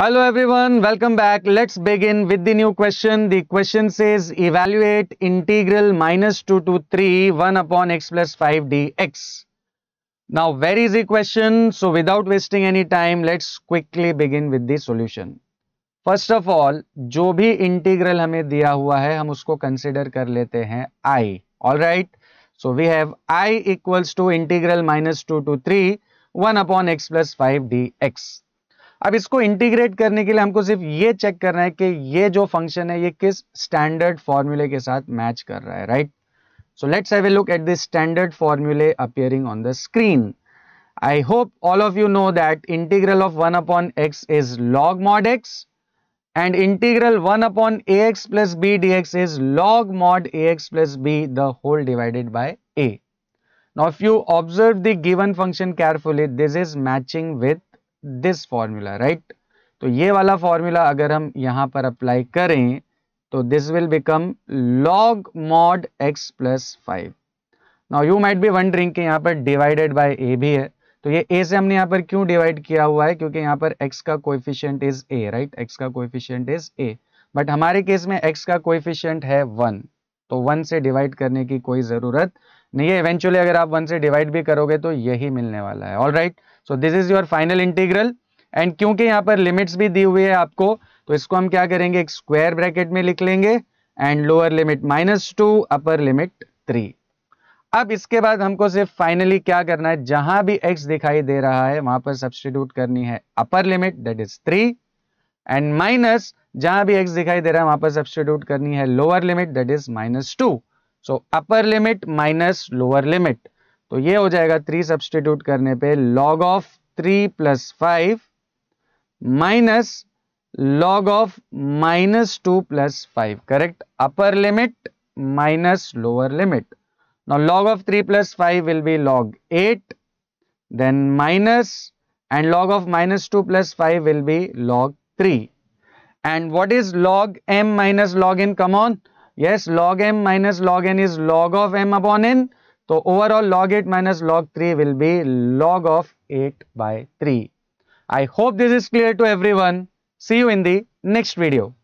Hello everyone, welcome back. Let's begin with the new question. The question says evaluate integral minus 2 to 3 1 upon x plus 5 dx. Now very easy question. So without wasting any time, let's quickly begin with the solution. First of all, जो भी integral हमें दिया हुआ है हम उसको consider कर लेते हैं I all right so we have I equals to integral minus two to three one upon अब इसको इंटीग्रेट करने के लिए हमको सिर्फ ये चेक करना है कि ये जो फंक्शन है ये किस स्टैंडर्ड फॉर्मूले के साथ मैच कर रहा है right so let's have a look at this standard फॉर्मूले appearing on the screen I hope all of you know that integral of one upon x is log mod x and integral upon a x plus b d x is log mod a x plus b the whole divided by a now if you observe the given function carefully this is matching with this formula right तो ये वाला formula अगर हम यहां पर apply करें तो this will become log mod x plus five now you might be wondering कि यहां पर डिवाइडेड बाय ए भी है तो ये ए से हमने यहां पर क्यों डिवाइड किया हुआ है क्योंकि यहां पर एक्स का coefficient is a right x का कोफिशियंट इज ए बट हमारे केस में एक्स का कोफिशियंट है वन तो वन से डिवाइड करने की कोई ज़रूरत नहीं है इवेंचुअली अगर आप वन से डिवाइड भी करोगे तो यही मिलने वाला है all right so this is your final integral and क्योंकि यहाँ पर लिमिट्स भी दी हुई है आपको तो इसको हम क्या करेंगे एक स्क्वायर ब्रैकेट में लिख लेंगे and lower limit minus two upper limit three अब इसके बाद हमको सिर्फ फाइनली क्या करना है जहां भी x दिखाई दे रहा है वहां पर सब्सटीट्यूट करनी है upper limit that is three and minus जहां भी x दिखाई दे रहा है वहां पर सब्सटीट्यूट करनी है lower limit that is minus two so upper limit minus lower limit तो ये हो जाएगा थ्री सब्सटीट्यूट करने पे log of three plus five minus log of minus two plus five correct upper limit minus lower limit now log of three plus five will be log eight then minus and log of minus two plus five will be log three and what is log M minus log in come on Yes, log m minus log n is log of m upon n. So, overall log 8 minus log 3 will be log of 8 by 3. I hope this is clear to everyone. See you in the next video.